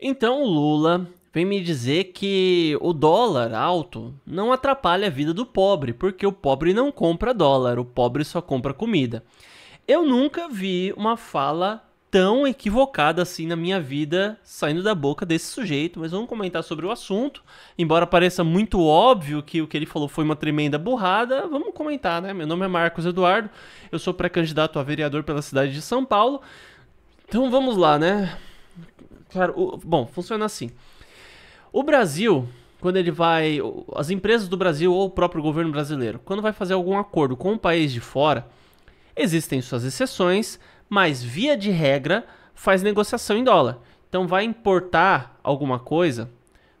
Então o Lula vem me dizer que o dólar alto não atrapalha a vida do pobre, porque o pobre não compra dólar, o pobre só compra comida. Eu nunca vi uma fala tão equivocada assim na minha vida saindo da boca desse sujeito, mas vamos comentar sobre o assunto. Embora pareça muito óbvio que o que ele falou foi uma tremenda burrada, vamos comentar, né? Meu nome é Marcos Eduardo, eu sou pré-candidato a vereador pela cidade de São Paulo. Então vamos lá, né? Claro, o, bom, funciona assim. O Brasil, quando ele vai. As empresas do Brasil ou o próprio governo brasileiro, quando vai fazer algum acordo com um país de fora, existem suas exceções, mas via de regra faz negociação em dólar. Então vai importar alguma coisa,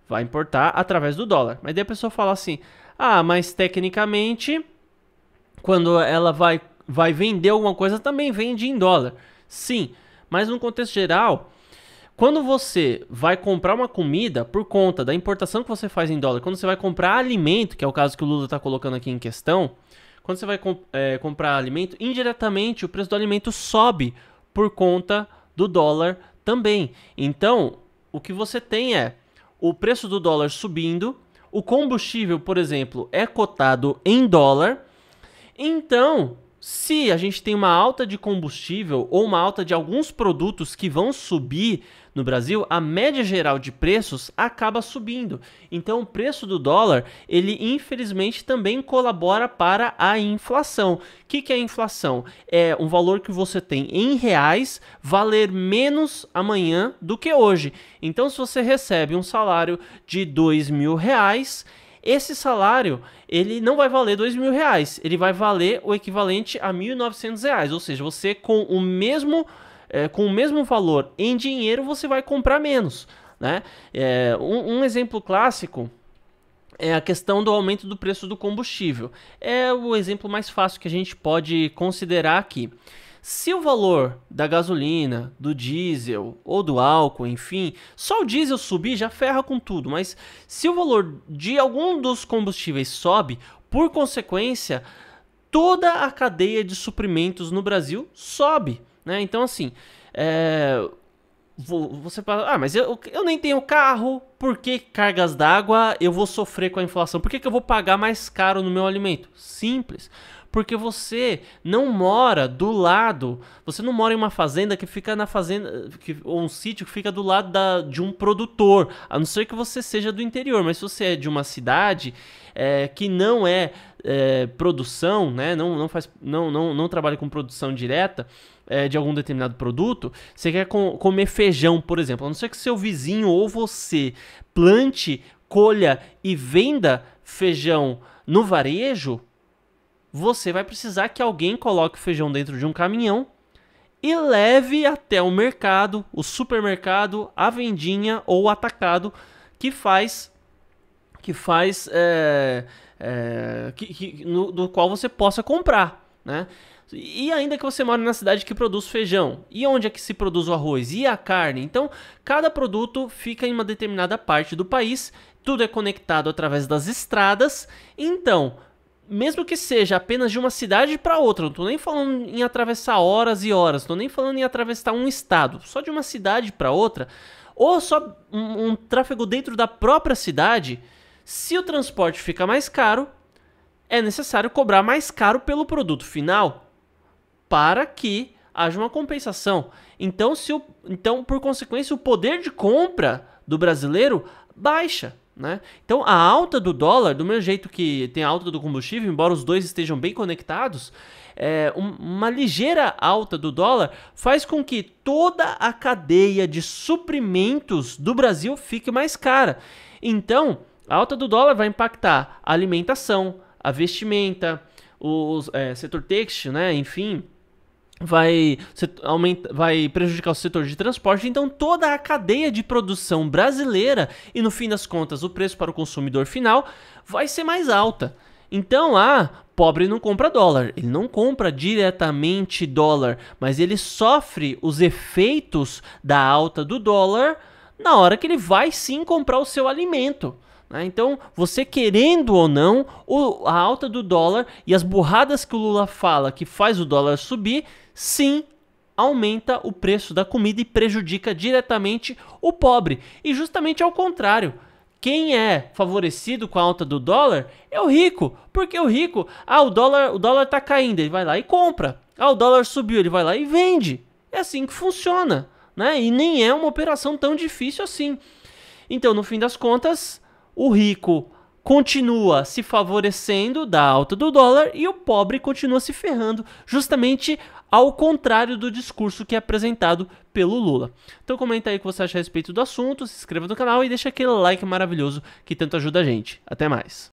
vai importar através do dólar. Mas daí a pessoa fala assim: ah, mas tecnicamente, quando ela vai, vai vender alguma coisa, também vende em dólar. Sim, mas no contexto geral quando você vai comprar uma comida por conta da importação que você faz em dólar, quando você vai comprar alimento, que é o caso que o Lula está colocando aqui em questão, quando você vai comp é, comprar alimento, indiretamente o preço do alimento sobe por conta do dólar também. Então, o que você tem é o preço do dólar subindo, o combustível, por exemplo, é cotado em dólar. Então, se a gente tem uma alta de combustível ou uma alta de alguns produtos que vão subir no Brasil, a média geral de preços acaba subindo. Então, o preço do dólar, ele infelizmente também colabora para a inflação. O que, que é inflação? É um valor que você tem em reais valer menos amanhã do que hoje. Então, se você recebe um salário de dois mil reais esse salário ele não vai valer dois mil reais, ele vai valer o equivalente a mil novecentos reais, ou seja, você com o mesmo é, com o mesmo valor em dinheiro você vai comprar menos, né? É, um, um exemplo clássico é a questão do aumento do preço do combustível. É o exemplo mais fácil que a gente pode considerar aqui. Se o valor da gasolina, do diesel ou do álcool, enfim, só o diesel subir já ferra com tudo, mas se o valor de algum dos combustíveis sobe, por consequência, toda a cadeia de suprimentos no Brasil sobe. Né? Então, assim, é... você fala, ah, mas eu, eu nem tenho carro, por que cargas d'água eu vou sofrer com a inflação? Por que, que eu vou pagar mais caro no meu alimento? Simples. Porque você não mora do lado, você não mora em uma fazenda que fica na fazenda, que, ou um sítio que fica do lado da, de um produtor, a não ser que você seja do interior, mas se você é de uma cidade é, que não é, é produção, né, não, não, faz, não, não, não trabalha com produção direta, é, de algum determinado produto, você quer comer feijão, por exemplo. A não ser que seu vizinho ou você plante, colha e venda feijão no varejo, você vai precisar que alguém coloque o feijão dentro de um caminhão e leve até o mercado, o supermercado, a vendinha ou o atacado que faz que faz é, é, que, que, no, do qual você possa comprar, né? E ainda que você mora na cidade que produz feijão, e onde é que se produz o arroz e a carne? Então, cada produto fica em uma determinada parte do país, tudo é conectado através das estradas. Então, mesmo que seja apenas de uma cidade para outra, não estou nem falando em atravessar horas e horas, estou nem falando em atravessar um estado, só de uma cidade para outra, ou só um, um tráfego dentro da própria cidade, se o transporte fica mais caro, é necessário cobrar mais caro pelo produto final para que haja uma compensação. Então, se o, então por consequência, o poder de compra do brasileiro baixa. Né? Então a alta do dólar, do mesmo jeito que tem a alta do combustível, embora os dois estejam bem conectados, é, uma ligeira alta do dólar faz com que toda a cadeia de suprimentos do Brasil fique mais cara. Então a alta do dólar vai impactar a alimentação, a vestimenta, o é, setor têxtil, né? enfim, vai, aumenta, vai prejudicar o setor de transporte, então toda a cadeia de produção brasileira e no fim das contas o preço para o consumidor final vai ser mais alta. Então, ah, pobre não compra dólar, ele não compra diretamente dólar, mas ele sofre os efeitos da alta do dólar na hora que ele vai sim comprar o seu alimento. Né? Então, você querendo ou não, a alta do dólar e as burradas que o Lula fala que faz o dólar subir, sim, aumenta o preço da comida e prejudica diretamente o pobre. E justamente ao contrário. Quem é favorecido com a alta do dólar é o rico, porque o rico, ah, o dólar, o dólar tá caindo, ele vai lá e compra. Ah, o dólar subiu, ele vai lá e vende. É assim que funciona, né? E nem é uma operação tão difícil assim. Então, no fim das contas, o rico continua se favorecendo da alta do dólar e o pobre continua se ferrando, justamente ao contrário do discurso que é apresentado pelo Lula. Então comenta aí o que você acha a respeito do assunto, se inscreva no canal e deixa aquele like maravilhoso que tanto ajuda a gente. Até mais.